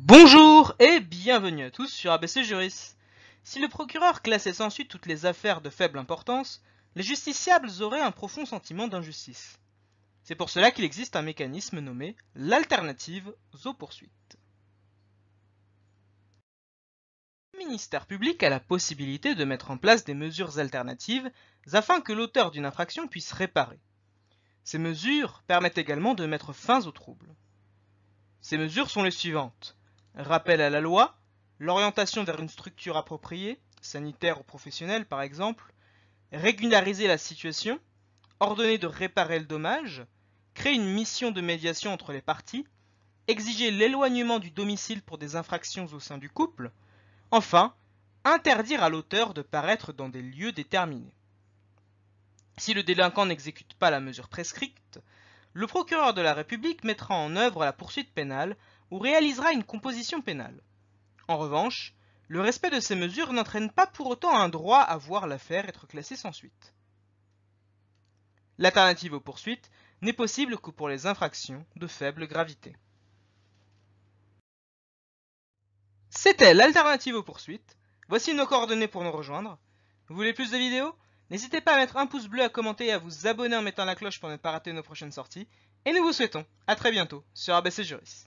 Bonjour et bienvenue à tous sur ABC Juris. Si le procureur classait sans suite toutes les affaires de faible importance, les justiciables auraient un profond sentiment d'injustice. C'est pour cela qu'il existe un mécanisme nommé l'alternative aux poursuites. Le ministère public a la possibilité de mettre en place des mesures alternatives afin que l'auteur d'une infraction puisse réparer. Ces mesures permettent également de mettre fin aux troubles. Ces mesures sont les suivantes rappel à la loi, l'orientation vers une structure appropriée, sanitaire ou professionnelle par exemple, régulariser la situation, ordonner de réparer le dommage, créer une mission de médiation entre les parties, exiger l'éloignement du domicile pour des infractions au sein du couple, enfin, interdire à l'auteur de paraître dans des lieux déterminés. Si le délinquant n'exécute pas la mesure prescrite, le procureur de la République mettra en œuvre la poursuite pénale ou réalisera une composition pénale. En revanche, le respect de ces mesures n'entraîne pas pour autant un droit à voir l'affaire être classée sans suite. L'alternative aux poursuites n'est possible que pour les infractions de faible gravité. C'était l'alternative aux poursuites. Voici nos coordonnées pour nous rejoindre. Vous voulez plus de vidéos N'hésitez pas à mettre un pouce bleu, à commenter et à vous abonner en mettant la cloche pour ne pas rater nos prochaines sorties. Et nous vous souhaitons à très bientôt sur ABC Juris.